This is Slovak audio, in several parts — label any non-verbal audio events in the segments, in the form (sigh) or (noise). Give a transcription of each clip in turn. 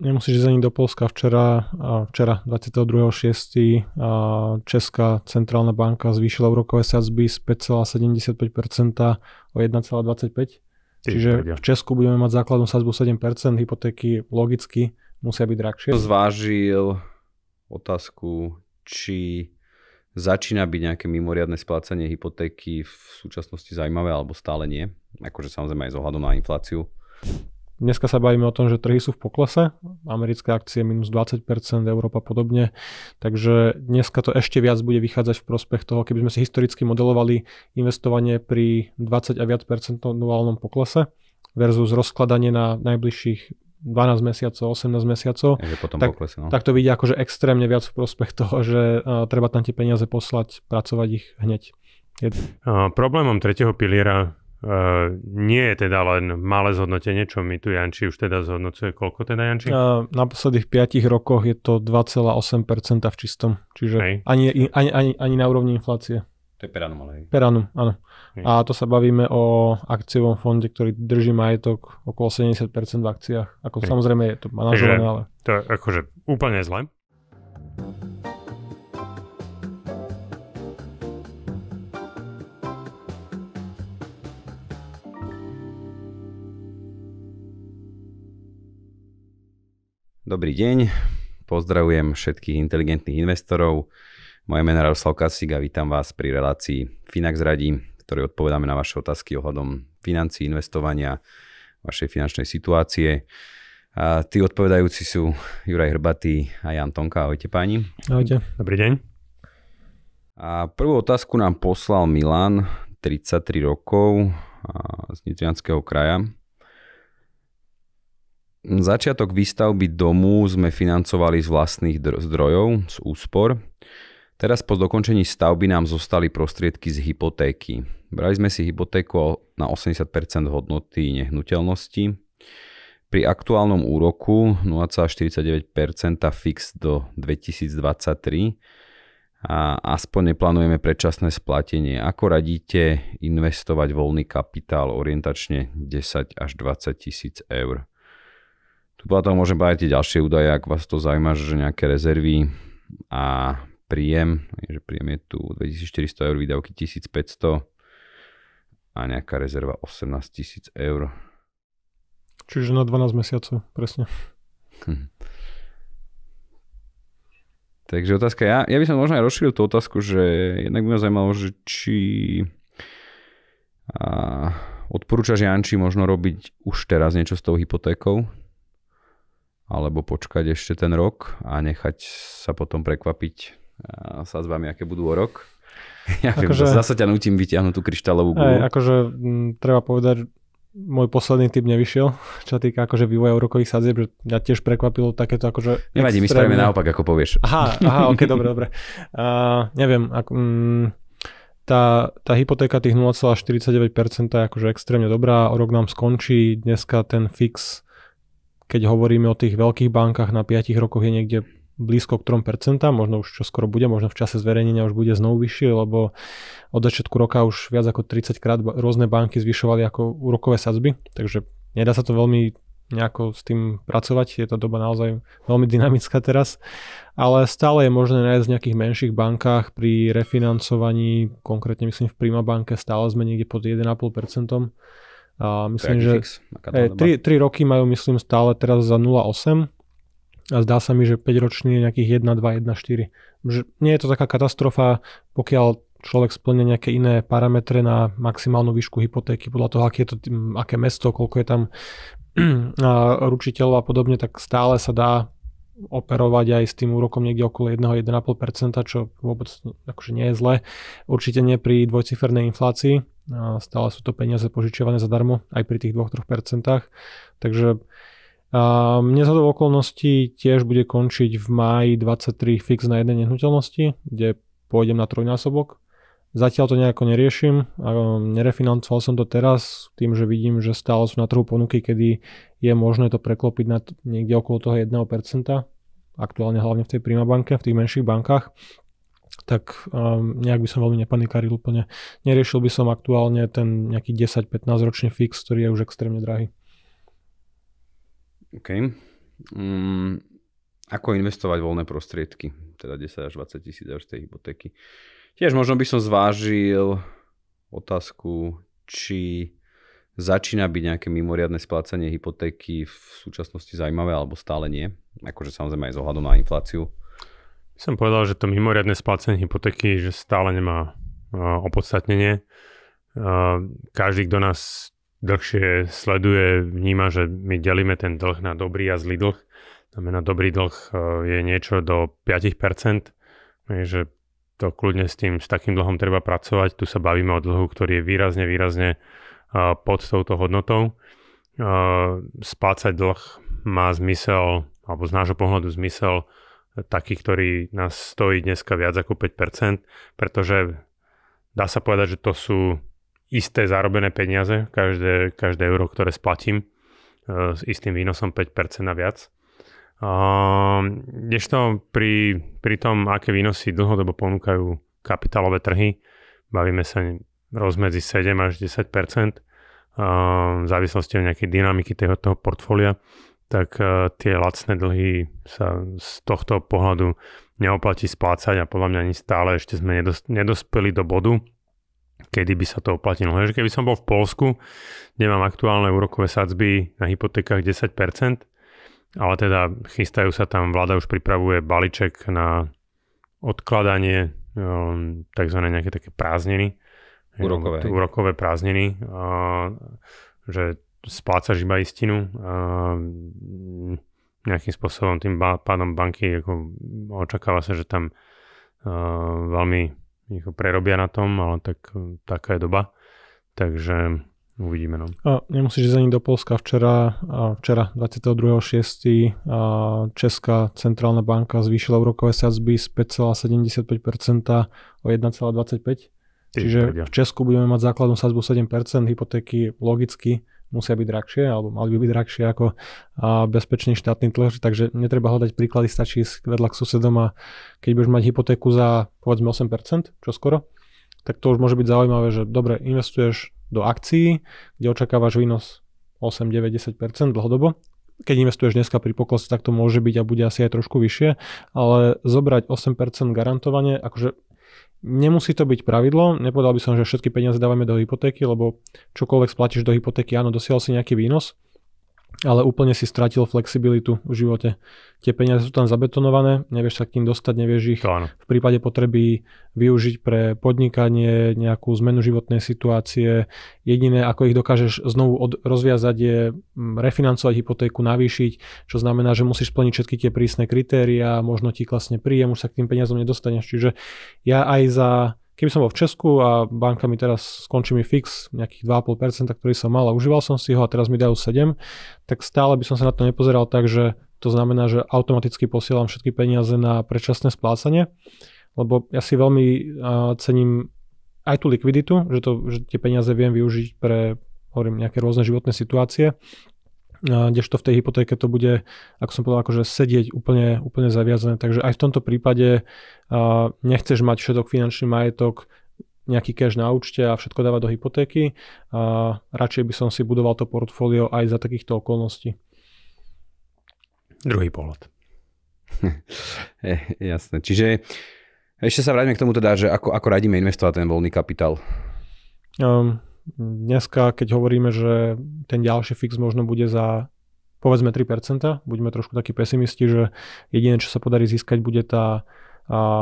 Nemusíš ísť ani do Polska. Včera, včera 22.6. Česká centrálna banka zvýšila úrokové sadzby z 5,75% o 1,25%. Čiže v Česku budeme mať základnú sadzbu 7%, hypotéky logicky musia byť drahšie. Zvážil otázku, či začína byť nejaké mimoriadne splácanie hypotéky v súčasnosti zaujímavé alebo stále nie. Akože samozrejme aj z ohľadom na infláciu. Dneska sa bavíme o tom, že trhy sú v poklese, americké akcie minus 20%, Európa podobne, takže dneska to ešte viac bude vychádzať v prospech toho, keby sme si historicky modelovali investovanie pri 20 a viac percentuálnom poklese versus rozkladanie na najbližších 12 mesiacov, 18 mesiacov, potom tak, poklesi, no. tak to vidia akože extrémne viac v prospech toho, že uh, treba tam tie peniaze poslať, pracovať ich hneď. Uh, problémom tretieho piliera E, nie je teda len malé zhodnotenie, čo mi tu Janči už teda zhodnocuje. Koľko teda Janči? E, na posledných 5 rokoch je to 2,8% v čistom. Čiže Hej. ani, ani, ani, ani na úrovni inflácie. To je Peranum, ale Peranum, áno. A to sa bavíme o akciovom fonde, ktorý drží majetok okolo 70% v akciách. Ako samozrejme je to manažované, ale... To je akože úplne zle. Dobrý deň, pozdravujem všetkých inteligentných investorov. Moje meno je Radoslav Kasík a vítam vás pri relácii Finax Radí, ktorej odpovedáme na vaše otázky ohľadom financí, investovania, vašej finančnej situácie. A tí odpovedajúci sú Juraj Hrbatý a Jan Tonka. Ahojte páni. Ahojte. Dobrý deň. A prvú otázku nám poslal Milan, 33 rokov, z Nitrianského kraja. Začiatok výstavby domu sme financovali z vlastných zdrojov, z úspor. Teraz po dokončení stavby nám zostali prostriedky z hypotéky. Brali sme si hypotéku na 80% hodnoty nehnuteľnosti. Pri aktuálnom úroku 0,49% fix do 2023 a aspoň neplánujeme predčasné splatenie. Ako radíte investovať voľný kapitál orientačne 10 až 20 tisíc eur? Podľa toho môžem povedať ďalšie údaje, ak vás to zaujíma, že nejaké rezervy a príjem, že príjem je tu 2400 eur, výdavky 1500 a nejaká rezerva 18 tisíc eur. Čiže na 12 mesiacov, presne. Hm. Takže otázka, ja, ja by som možno aj rozšíril tú otázku, že jednak by ma zaujímalo, že či a, odporúčaš Janči možno robiť už teraz niečo s tou hypotékou, alebo počkať ešte ten rok a nechať sa potom prekvapiť sa s vami, aké budú o rok. (laughs) Ja viem, akože, zase ťa nutím vyťahnuť tú kryštálovú gulu. Aj, akože m, treba povedať, môj posledný typ nevyšiel, čo sa týka akože vývoja úrokových sadzieb, že ja tiež prekvapilo takéto akože... Nevadí, extrémne... my spravíme naopak, ako povieš. Aha, aha, ok, dobre, dobre. Uh, neviem, ak, m, tá, tá hypotéka tých 0,49% je akože extrémne dobrá, o rok nám skončí, dneska ten fix keď hovoríme o tých veľkých bankách na 5 rokoch je niekde blízko k 3%, možno už čo skoro bude, možno v čase zverejnenia už bude znovu vyššie, lebo od začiatku roka už viac ako 30 krát rôzne banky zvyšovali ako úrokové sadzby, takže nedá sa to veľmi nejako s tým pracovať, je tá doba naozaj veľmi dynamická teraz, ale stále je možné nájsť v nejakých menších bankách pri refinancovaní, konkrétne myslím v Prima banke stále sme niekde pod 1,5%, a myslím, že fix, e, 3, 3 roky majú, myslím, stále teraz za 0,8 a zdá sa mi, že 5 ročný je nejakých 1, 2, 1, 4. Že nie je to taká katastrofa, pokiaľ človek splňa nejaké iné parametre na maximálnu výšku hypotéky, podľa toho, aké, je to, aké mesto, koľko je tam (clears throat) ručiteľov a podobne, tak stále sa dá operovať aj s tým úrokom niekde okolo 1-1,5%, čo vôbec no, akože nie je zle. Určite nie pri dvojcifernej inflácii. Stále sú to peniaze požičiavané zadarmo, aj pri tých 2-3%. Takže a mne zhodou okolností tiež bude končiť v máji 23 fix na jednej nehnuteľnosti, kde pôjdem na trojnásobok. Zatiaľ to nejako neriešim, nerefinancoval som to teraz tým, že vidím, že stále sú na trhu ponuky, kedy je možné to preklopiť na niekde okolo toho 1%, aktuálne hlavne v tej Prima banke, v tých menších bankách tak um, nejak by som veľmi nepanikaril úplne. Neriešil by som aktuálne ten nejaký 10-15 ročný fix, ktorý je už extrémne drahý. OK. Um, ako investovať voľné prostriedky, teda 10 až 20 tisíc až z tej hypotéky. Tiež možno by som zvážil otázku, či začína byť nejaké mimoriadne splácanie hypotéky v súčasnosti zaujímavé, alebo stále nie. Akože samozrejme aj z ohľadom na infláciu som povedal, že to mimoriadne splácenie hypotéky, že stále nemá uh, opodstatnenie. Uh, každý, kto nás dlhšie sleduje, vníma, že my delíme ten dlh na dobrý a zlý dlh. Znamená, dobrý dlh uh, je niečo do 5%, Takže to kľudne s tým, s takým dlhom treba pracovať. Tu sa bavíme o dlhu, ktorý je výrazne, výrazne uh, pod touto hodnotou. Uh, splácať dlh má zmysel, alebo z nášho pohľadu zmysel taký, ktorý nás stojí dneska viac ako 5%, pretože dá sa povedať, že to sú isté zarobené peniaze, každé, každé euro, ktoré splatím eh, s istým výnosom 5% a viac. Kdežto pri, pri tom, aké výnosy dlhodobo ponúkajú kapitálové trhy, bavíme sa rozmedzi 7 až 10 eh, v závislosti od nejakej dynamiky toho, toho portfólia tak eh, tie lacné dlhy sa z tohto pohľadu neoplatí splácať a podľa mňa ani stále ešte sme nedospeli do bodu, kedy by sa to oplatilo. Takže keby som bol v Polsku, kde mám aktuálne úrokové sadzby na hypotékach 10%, ale teda chystajú sa tam, vláda už pripravuje balíček na odkladanie ehm, tzv. nejaké také prázdniny. Úrokové. Ehm, úrokové prázdniny. Eh, že splácaš iba istinu a mm, nejakým spôsobom tým pádom banky ako očakáva sa, že tam uh, veľmi ako prerobia na tom, ale tak, taká je doba. Takže uvidíme. No. A nemusíš ísť ani do Polska. Včera, včera 22.6. Česká centrálna banka zvýšila úrokové sadzby z 5,75% o 1,25%. Čiže v Česku budeme mať základnú sadzbu 7%, hypotéky logicky musia byť drahšie alebo mali by byť drahšie ako bezpečný štátny trh, takže netreba hľadať príklady, stačí ísť vedľa k susedom a keď budeš mať hypotéku za povedzme 8%, čo skoro, tak to už môže byť zaujímavé, že dobre, investuješ do akcií, kde očakávaš výnos 8, 9, 10% dlhodobo, keď investuješ dneska pri poklese, tak to môže byť a bude asi aj trošku vyššie, ale zobrať 8% garantovanie, akože Nemusí to byť pravidlo, nepovedal by som, že všetky peniaze dávame do hypotéky, lebo čokoľvek splatíš do hypotéky, áno, dosiahol si nejaký výnos, ale úplne si stratil flexibilitu v živote. Tie peniaze sú tam zabetonované, nevieš sa k ním dostať, nevieš ich v prípade potreby využiť pre podnikanie, nejakú zmenu životnej situácie. Jediné, ako ich dokážeš znovu od, rozviazať, je mm, refinancovať hypotéku, navýšiť, čo znamená, že musíš splniť všetky tie prísne kritéria, možno ti klasne príjem, už sa k tým peniazom nedostaneš. Čiže ja aj za Keby som bol v Česku a banka mi teraz skončí mi fix nejakých 2,5%, ktorý som mal a užíval som si ho a teraz mi dajú 7, tak stále by som sa na to nepozeral tak, že to znamená, že automaticky posielam všetky peniaze na predčasné splácanie, lebo ja si veľmi uh, cením aj tú likviditu, že, to, že tie peniaze viem využiť pre hovorím, nejaké rôzne životné situácie kdežto v tej hypotéke to bude, ako som povedal, akože sedieť úplne, úplne zaviazané. Takže aj v tomto prípade nechceš mať všetok finančný majetok, nejaký cash na účte a všetko dávať do hypotéky. A radšej by som si budoval to portfólio aj za takýchto okolností. Druhý pohľad. (laughs) Eh, jasné. Čiže ešte sa vráťme k tomu teda, že ako, ako radíme investovať ten voľný kapitál. Um, Dneska, keď hovoríme, že ten ďalší fix možno bude za povedzme 3%, buďme trošku takí pesimisti, že jediné, čo sa podarí získať, bude tá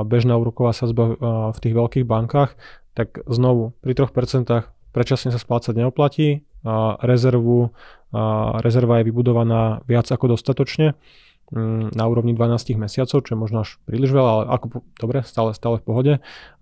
bežná úroková sazba v tých veľkých bankách, tak znovu pri 3% predčasne sa splácať neoplatí, rezervu, rezerva je vybudovaná viac ako dostatočne Mm, na úrovni 12 mesiacov, čo je možno až príliš veľa, ale ako dobre, stále, stále v pohode.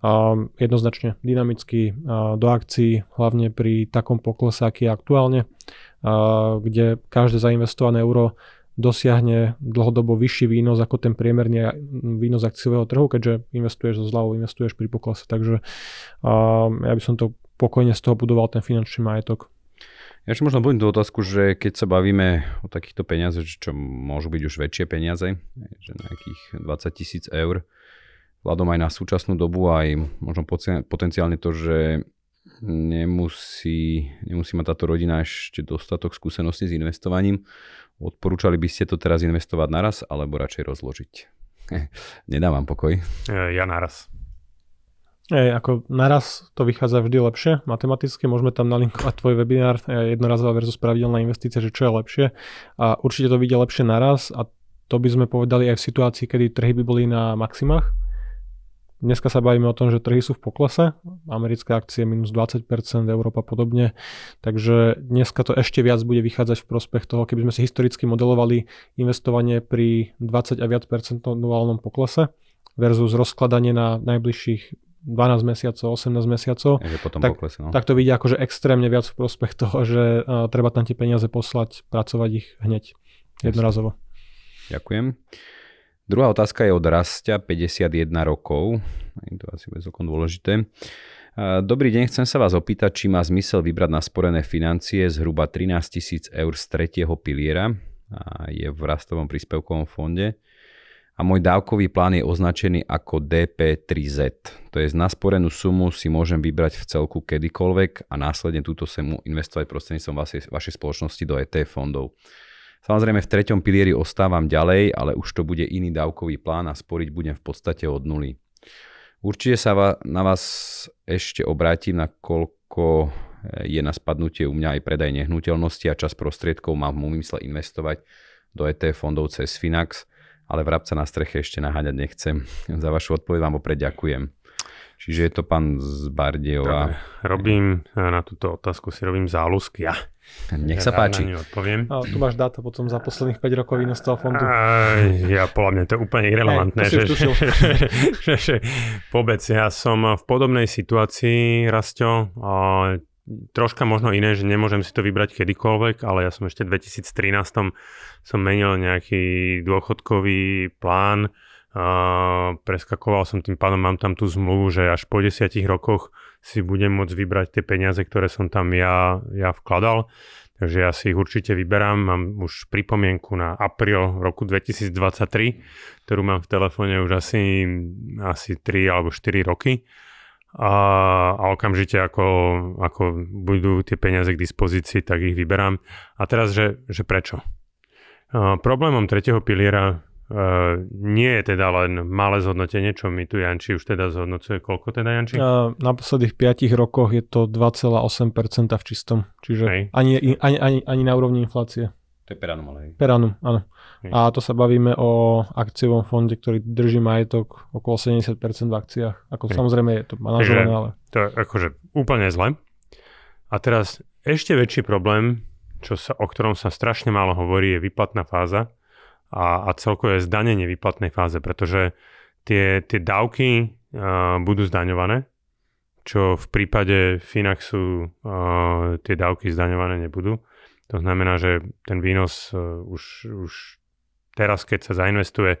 Um, jednoznačne dynamicky uh, do akcií, hlavne pri takom poklese, aký je aktuálne, uh, kde každé zainvestované euro dosiahne dlhodobo vyšší výnos ako ten priemerný mm, výnos akciového trhu, keďže investuješ so zľavou, investuješ pri poklese. Takže um, ja by som to pokojne z toho budoval ten finančný majetok. Ja ešte možno budem tú otázku, že keď sa bavíme o takýchto peniazech, čo môžu byť už väčšie peniaze, že nejakých 20 tisíc eur, vzhľadom aj na súčasnú dobu, aj možno potenciálne to, že nemusí, nemusí mať táto rodina ešte dostatok skúsenosti s investovaním, odporúčali by ste to teraz investovať naraz, alebo radšej rozložiť? (laughs) Nedávam pokoj. E, ja naraz. Ej, ako naraz to vychádza vždy lepšie matematicky, môžeme tam nalinkovať tvoj webinár e, jednorazová versus pravidelná investícia, že čo je lepšie a určite to vyjde lepšie naraz a to by sme povedali aj v situácii, kedy trhy by boli na maximách. Dneska sa bavíme o tom, že trhy sú v poklese, americké akcie minus 20%, Európa podobne, takže dneska to ešte viac bude vychádzať v prospech toho, keby sme si historicky modelovali investovanie pri 20 a viac percentuálnom poklese versus rozkladanie na najbližších 12 mesiacov, 18 mesiacov, potom tak, poklesy, no. tak to vidia akože extrémne viac v prospech toho, že uh, treba tam tie peniaze poslať, pracovať ich hneď, Jasne. jednorazovo. Ďakujem. Druhá otázka je od Rastia, 51 rokov. Je to asi celkom dôležité. E, dobrý deň, chcem sa vás opýtať, či má zmysel vybrať na sporené financie zhruba 13 tisíc eur z tretieho piliera a je v rastovom príspevkovom fonde a môj dávkový plán je označený ako DP3Z. To je na sporenú sumu si môžem vybrať v celku kedykoľvek a následne túto semu investovať prostredníctvom vašej, vašej spoločnosti do ETF fondov. Samozrejme v treťom pilieri ostávam ďalej, ale už to bude iný dávkový plán a sporiť budem v podstate od nuly. Určite sa va, na vás ešte obrátim, nakoľko eh, je na spadnutie u mňa aj predaj nehnuteľnosti a čas prostriedkov mám v mysle investovať do ETF fondov cez Finax – ale vrabca na streche ešte naháňať nechcem. (laughs) Za vašu odpoveď vám opred ďakujem. Čiže je to pán z Bardiova. Dobre, robím eh, na túto otázku, si robím záľusk ja. Nech sa ja páči. Odpoviem. A tu máš dáta potom za posledných 5 rokov toho fondu. A, eh, ja podľa mňa to je úplne irrelevantné. Hey, že, (laughs) že, že, že, vôbec ja som v podobnej situácii, Rasto troška možno iné, že nemôžem si to vybrať kedykoľvek, ale ja som ešte v 2013 som menil nejaký dôchodkový plán, a preskakoval som tým pádom, mám tam tú zmluvu, že až po desiatich rokoch si budem môcť vybrať tie peniaze, ktoré som tam ja, ja vkladal. Takže ja si ich určite vyberám, mám už pripomienku na apríl roku 2023, ktorú mám v telefóne už asi, asi 3 alebo 4 roky a, a okamžite ako, ako budú tie peniaze k dispozícii, tak ich vyberám. A teraz, že, že prečo? Uh, problémom tretieho piliera uh, nie je teda len malé zhodnotenie, čo mi tu Janči už teda zhodnocuje. Koľko teda Janči? Uh, na posledných 5 rokoch je to 2,8% v čistom. Čiže ani, ani, ani, ani na úrovni inflácie. To je Peranum, ale hej. Peranum, áno. Hej. A to sa bavíme o akciovom fonde, ktorý drží majetok okolo 70% v akciách. Ako samozrejme je to manažované, ale... To je akože úplne zle. A teraz ešte väčší problém, čo sa, o ktorom sa strašne málo hovorí, je výplatná fáza a, a celkové zdanenie výplatnej fáze, pretože tie, tie dávky uh, budú zdaňované, čo v prípade Finaxu uh, tie dávky zdaňované nebudú to znamená, že ten výnos e, už, už teraz, keď sa zainvestuje,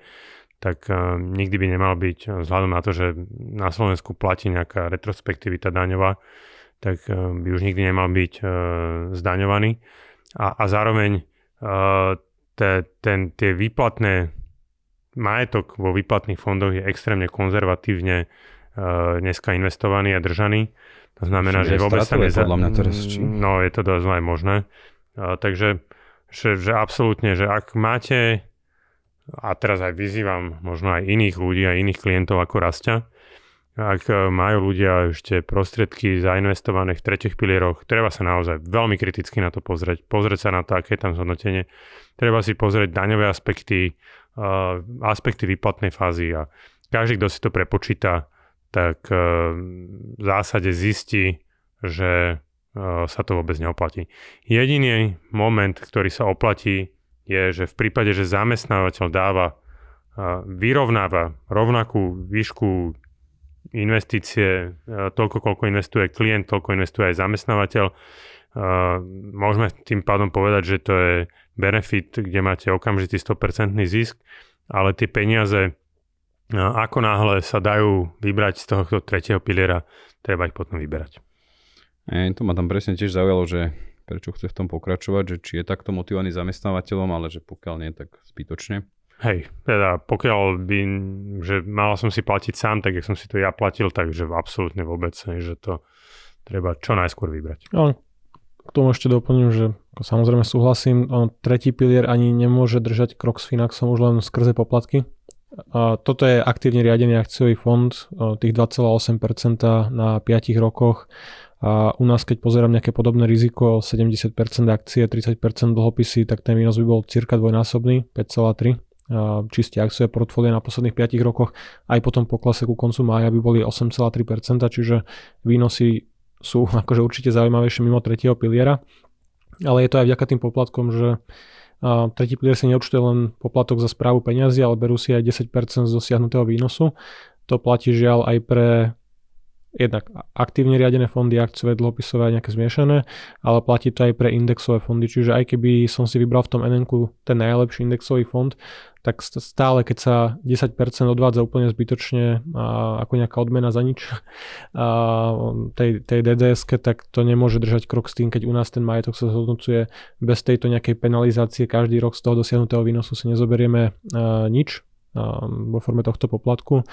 tak e, nikdy by nemal byť, e, vzhľadom na to, že na Slovensku platí nejaká retrospektivita daňová, tak by už nikdy nemal byť zdaňovaný. A, a zároveň te, ten, tie výplatné majetok vo výplatných fondoch je extrémne konzervatívne dneska investovaný a držaný. To znamená, Čiže že vôbec sa neza... podľa mňa teraz, či? No, je to dosť aj možné. A, takže že, že absolútne, že ak máte, a teraz aj vyzývam možno aj iných ľudí, a iných klientov ako Rastia, ak e, majú ľudia ešte prostriedky zainvestované v tretich pilieroch, treba sa naozaj veľmi kriticky na to pozrieť, pozrieť sa na to, aké je tam zhodnotenie, treba si pozrieť daňové aspekty, e, aspekty výplatnej fázy a každý, kto si to prepočíta, tak e, v zásade zistí, že Eh, sa to vôbec neoplatí. Jediný moment, ktorý sa oplatí, je, že v prípade, že zamestnávateľ dáva, eh, vyrovnáva rovnakú výšku investície, eh, toľko, koľko investuje klient, toľko investuje aj zamestnávateľ, môžeme tým pádom povedať, že to je benefit, kde máte okamžitý 100% zisk, ale tie peniaze ako náhle sa dajú vybrať z tohto tretieho piliera, treba ich potom vyberať. E, to ma tam presne tiež zaujalo, že prečo chce v tom pokračovať, že či je takto motivovaný zamestnávateľom, ale že pokiaľ nie, tak zbytočne. Hej, teda pokiaľ by, že mal som si platiť sám, tak jak som si to ja platil, takže absolútne vôbec, že to treba čo najskôr vybrať. No, k tomu ešte doplním, že ako samozrejme súhlasím, on no, tretí pilier ani nemôže držať krok s Finaxom už len skrze poplatky. A toto je aktívne riadený akciový fond, tých 2,8% na 5 rokoch a u nás, keď pozerám nejaké podobné riziko, 70% akcie, 30% dlhopisy, tak ten výnos by bol cirka dvojnásobný, 5,3 čiste akcie portfólia na posledných 5 rokoch, aj potom poklase ku koncu mája by boli 8,3%, čiže výnosy sú (laughs) akože určite zaujímavejšie mimo tretieho piliera, ale je to aj vďaka tým poplatkom, že a tretí pilier si neúčtuje len poplatok za správu peňazí, ale berú si aj 10% z dosiahnutého výnosu. To platí žiaľ aj pre jednak aktívne riadené fondy, akciové, dlhopisové a nejaké zmiešané, ale platí to aj pre indexové fondy, čiže aj keby som si vybral v tom nn ten najlepší indexový fond, tak stále keď sa 10% odvádza úplne zbytočne a ako nejaká odmena za nič (laughs) a tej, tej dds tak to nemôže držať krok s tým, keď u nás ten majetok sa zhodnocuje bez tejto nejakej penalizácie, každý rok z toho dosiahnutého výnosu si nezoberieme nič vo forme tohto poplatku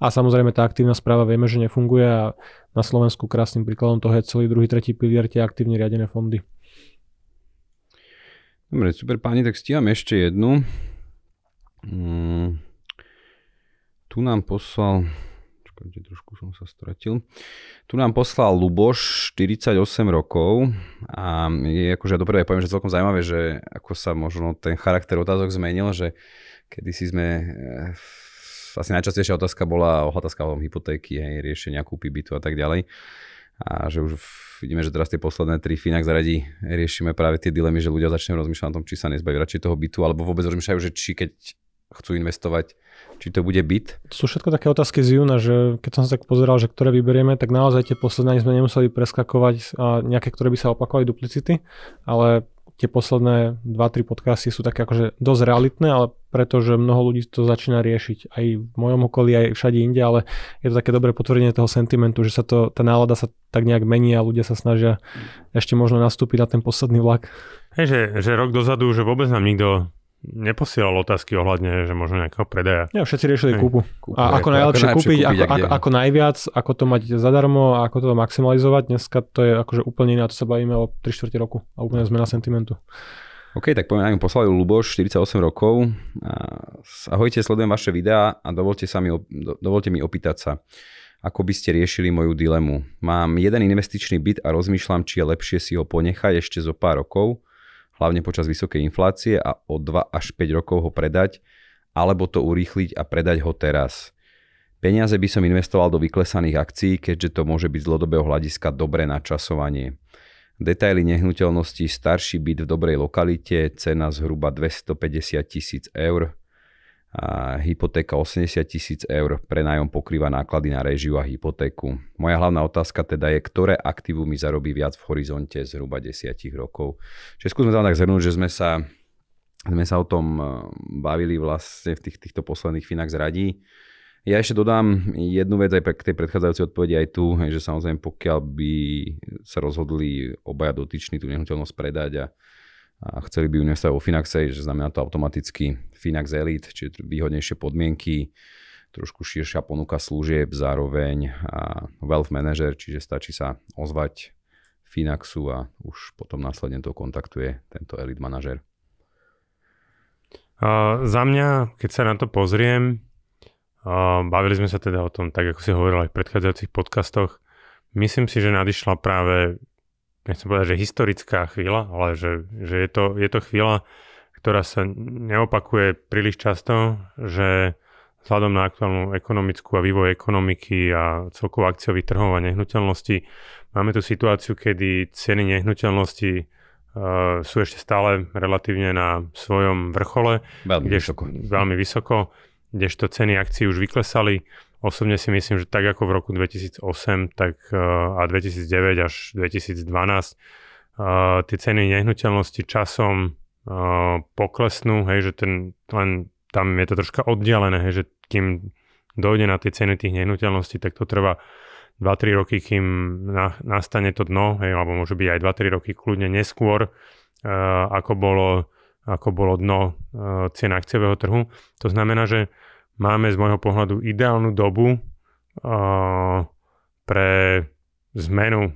a samozrejme tá aktívna správa vieme, že nefunguje a na Slovensku krásnym príkladom toho je celý druhý, tretí pilier tie aktívne riadené fondy. Dobre, super páni, tak stíham ešte jednu. Mm, tu nám poslal čakajte, trošku som sa stratil. Tu nám poslal Luboš, 48 rokov a je akože, ja dobre poviem, že celkom zaujímavé, že ako sa možno ten charakter otázok zmenil, že kedysi sme eh, v asi najčastejšia otázka bola otázka o hypotéky, hej, riešenia kúpy bytu a tak ďalej. A že už vidíme, že teraz tie posledné tri finak zaradí, riešime práve tie dilemy, že ľudia začnú rozmýšľať o tom, či sa nezbaví radšej toho bytu, alebo vôbec rozmýšľajú, že či keď chcú investovať, či to bude byt. To sú všetko také otázky z júna, že keď som sa tak pozeral, že ktoré vyberieme, tak naozaj tie posledné sme nemuseli preskakovať a nejaké, ktoré by sa opakovali duplicity, ale tie posledné 2-3 podcasty sú také akože dosť realitné, ale pretože mnoho ľudí to začína riešiť aj v mojom okolí, aj všade inde, ale je to také dobré potvrdenie toho sentimentu, že sa to, tá nálada sa tak nejak mení a ľudia sa snažia mm. ešte možno nastúpiť na ten posledný vlak. Hej, že, že rok dozadu, že vôbec nám nikto neposielal otázky ohľadne, že možno nejakého predaja. Ja, všetci riešili kúpu. kúpu. A ako, najlepšie ako kúpiť, kúpiť ako, ako, ako najviac, ako to mať zadarmo a ako to maximalizovať. Dneska to je akože úplne iné, a to sa bavíme o 3 čtvrte roku a úplne zmena sentimentu. OK, tak poďme na ňu poslali Luboš, 48 rokov. Ahojte, sledujem vaše videá a dovolte, sa mi, dovolte mi opýtať sa, ako by ste riešili moju dilemu. Mám jeden investičný byt a rozmýšľam, či je lepšie si ho ponechať ešte zo pár rokov, hlavne počas vysokej inflácie a o 2 až 5 rokov ho predať, alebo to urýchliť a predať ho teraz. Peniaze by som investoval do vyklesaných akcií, keďže to môže byť z dlhodobého hľadiska dobré načasovanie. Detaily nehnuteľnosti, starší byt v dobrej lokalite, cena zhruba 250 tisíc eur, a hypotéka 80 tisíc eur, prenájom pokrýva náklady na režiu a hypotéku. Moja hlavná otázka teda je, ktoré aktívu mi zarobí viac v horizonte zhruba 10 rokov. Čiže skúsme tam tak zhrnúť, že sme sa, sme sa o tom e, bavili vlastne v tých, týchto posledných finách z radí. Ja ešte dodám jednu vec aj k tej predchádzajúcej odpovedi aj tu, že samozrejme pokiaľ by sa rozhodli obaja dotyční tú nehnuteľnosť predať a a chceli by ju nestať vo Finaxe, že znamená to automaticky Finax Elite, čiže výhodnejšie podmienky, trošku širšia ponuka služieb, zároveň a wealth manager, čiže stačí sa ozvať Finaxu a už potom následne to kontaktuje tento Elite manažer. Uh, za mňa, keď sa na to pozriem, uh, bavili sme sa teda o tom, tak ako si hovoril aj v predchádzajúcich podcastoch, myslím si, že nadišla práve nechcem povedať, že historická chvíľa, ale že, že je, to, je to chvíľa, ktorá sa neopakuje príliš často, že vzhľadom na aktuálnu ekonomickú a vývoj ekonomiky a celkovú akciový trhov a nehnuteľnosti máme tu situáciu, kedy ceny nehnuteľnosti uh, sú ešte stále relatívne na svojom vrchole. Veľmi kdež, vysoko. Veľmi vysoko, kdežto ceny akcií už vyklesali Osobne si myslím, že tak ako v roku 2008 tak, eh, a 2009 až 2012 eh, tie ceny nehnuteľnosti časom eh, poklesnú, hej, že ten, len tam je to troška oddialené, hej, že kým dojde na tie ceny tých nehnuteľností, tak to trvá 2-3 roky, kým na, nastane to dno, hej, alebo môže byť aj 2-3 roky kľudne neskôr, ako bolo ako bolo dno cien akciového trhu. To znamená, že máme z môjho pohľadu ideálnu dobu uh, pre zmenu uh,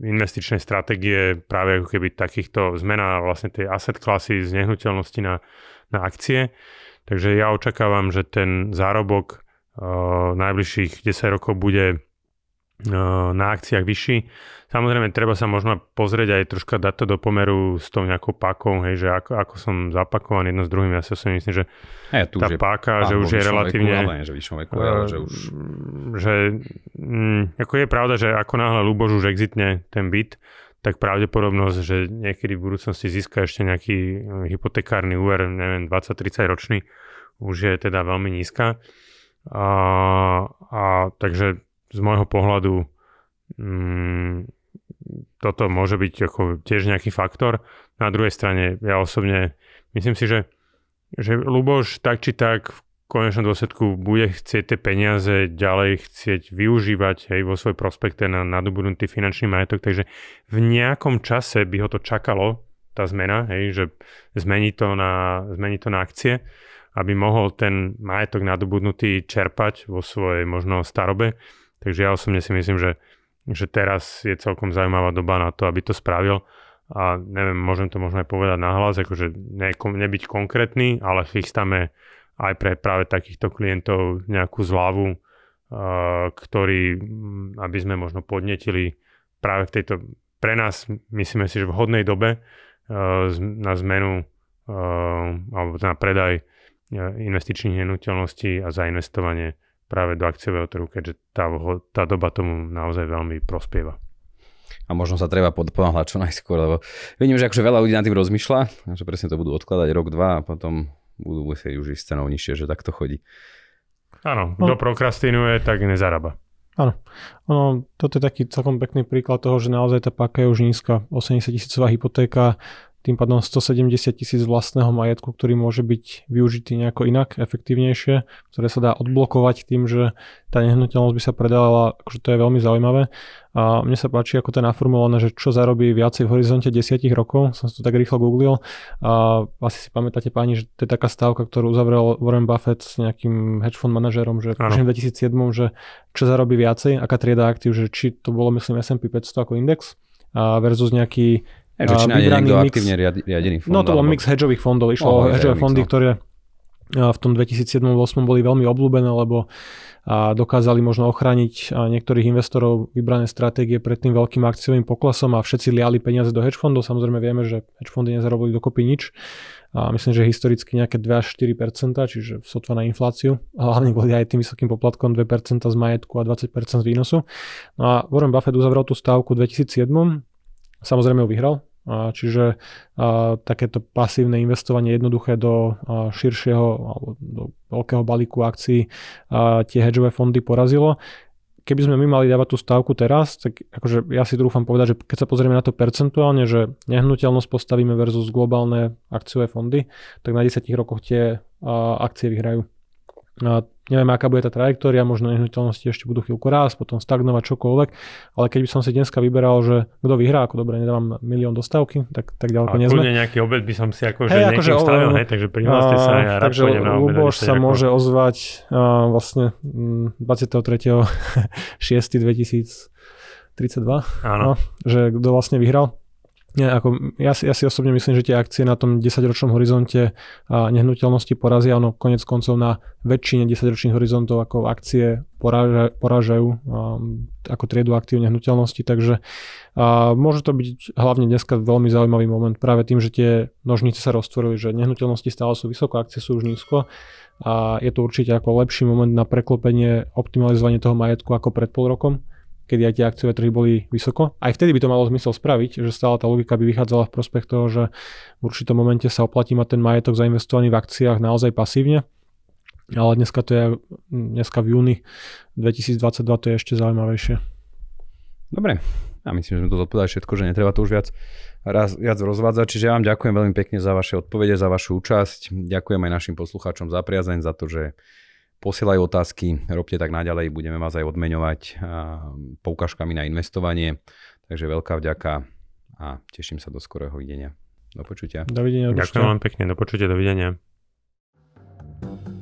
investičnej stratégie práve ako keby takýchto zmena vlastne tej asset klasy z nehnuteľnosti na, na akcie. Takže ja očakávam, že ten zárobok uh, najbližších 10 rokov bude na akciách vyšší. Samozrejme, treba sa možno pozrieť aj troška dať to do pomeru s tou nejakou pakou, hej, že ako, ako som zapakovaný jedno s druhým. Ja si osobne myslím, že hey, tu tá už páka, že už je relatívne... Veku, ale že veku, ale že už... Že, mm, ako je pravda, že ako náhle Lubož už exitne ten byt, tak pravdepodobnosť, že niekedy v budúcnosti získa ešte nejaký e, hypotekárny úver, neviem, 20-30 ročný, už je teda veľmi nízka. A, a takže z môjho pohľadu mm, toto môže byť ako tiež nejaký faktor. Na druhej strane, ja osobne myslím si, že, že Luboš tak či tak v konečnom dôsledku bude chcieť tie peniaze ďalej chcieť využívať aj vo svoj prospekte na nadobudnutý finančný majetok, takže v nejakom čase by ho to čakalo, tá zmena, hej, že zmení to, na, zmení to na akcie, aby mohol ten majetok nadobudnutý čerpať vo svojej možno starobe Takže ja osobne si myslím, že, že teraz je celkom zaujímavá doba na to, aby to spravil a neviem, môžem to možno aj povedať nahlas, akože ne, nebyť konkrétny, ale chystáme aj pre práve takýchto klientov nejakú zľavu, eh, ktorý, mm, aby sme možno podnetili práve v tejto, pre nás myslíme si, že v hodnej dobe eh, na zmenu eh, alebo na predaj investičných nenúteľností a zainvestovanie práve do akciového trhu, keďže tá, tá doba tomu naozaj veľmi prospieva a možno sa treba podpomáhať čo najskôr, lebo vidím, že akože veľa ľudí na tým rozmýšľa, že presne to budú odkladať rok, dva a potom budú musieť už ísť cenou nižšie, že takto chodí. Áno, no. kto no. prokrastinuje, tak nezarába. Áno. Ono, toto je taký celkom pekný príklad toho, že naozaj tá páka je už nízka. 80 tisícová hypotéka tým pádom 170 tisíc vlastného majetku, ktorý môže byť využitý nejako inak, efektívnejšie, ktoré sa dá odblokovať tým, že tá nehnuteľnosť by sa predala, akože to je veľmi zaujímavé. A mne sa páči, ako to je naformulované, že čo zarobí viacej v horizonte 10 rokov, som si to tak rýchlo googlil. A asi si pamätáte páni, že to je taká stávka, ktorú uzavrel Warren Buffett s nejakým hedge fund manažerom, že v 2007, že čo zarobí viacej, aká trieda aktív, že či to bolo myslím S&P 500 ako index versus nejaký Takže či nájde niekto mix, aktívne riadený fond. No to bol alebo... mix hedžových fondov. Išlo o hedžové fondy, no. ktoré v tom 2007-2008 boli veľmi obľúbené, lebo dokázali možno ochrániť niektorých investorov vybrané stratégie pred tým veľkým akciovým poklasom a všetci liali peniaze do hedge fondov. Samozrejme vieme, že hedge fondy nezarobili dokopy nič. A myslím, že historicky nejaké 2 až 4 čiže sotva na infláciu. Hlavne kvôli aj tým vysokým poplatkom 2 z majetku a 20 z výnosu. No a Warren Buffett uzavrel tú stávku v 2007. Samozrejme ju vyhral, Čiže takéto pasívne investovanie jednoduché do širšieho alebo do veľkého balíku akcií tie hedžové fondy porazilo keby sme my mali dávať tú stávku teraz, tak akože ja si dúfam povedať, že keď sa pozrieme na to percentuálne, že nehnuteľnosť postavíme versus globálne akciové fondy, tak na 10 rokoch tie akcie vyhrajú. Neviem, aká bude tá trajektória, možno nehnuteľnosti ešte budú chvíľku rásť, potom stagnovať čokoľvek, ale keby som si dneska vyberal, že kto vyhrá, ako dobre, nedávam milión dostavky, tak, tak ďaleko a nezme. nejaký obed by som si akože hey, akože, stavil, hej, takže prihláste sa a ja takže Luboš sa ako... môže ozvať uh, vlastne 23.6.2032, mm, (laughs) áno. No, že kto vlastne vyhral. Nie, ako ja, si, ja si osobne myslím, že tie akcie na tom 10-ročnom horizonte a nehnuteľnosti porazia, ono konec koncov na väčšine 10-ročných horizontov ako akcie poráža, porážajú a, um, ako triedu aktív nehnuteľnosti, takže a môže to byť hlavne dneska veľmi zaujímavý moment práve tým, že tie nožnice sa roztvorili, že nehnuteľnosti stále sú vysoko, akcie sú už nízko a je to určite ako lepší moment na preklopenie, optimalizovanie toho majetku ako pred pol rokom kedy aj tie akciové trhy boli vysoko. Aj vtedy by to malo zmysel spraviť, že stále tá logika by vychádzala v prospech toho, že v určitom momente sa oplatí mať ten majetok zainvestovaný v akciách naozaj pasívne. Ale dneska to je, dneska v júni 2022 to je ešte zaujímavejšie. Dobre, ja myslím, že sme to zodpovedali všetko, že netreba to už viac, raz, viac rozvádzať. Čiže ja vám ďakujem veľmi pekne za vaše odpovede, za vašu účasť. Ďakujem aj našim poslucháčom za priazeň, za to, že Posielajú otázky, robte tak naďalej, budeme vás aj odmeňovať poukažkami na investovanie. Takže veľká vďaka a teším sa do skorého videnia. Do počutia. Dovidenia. Ďakujem vám pekne, do počutia, dovidenia. thank you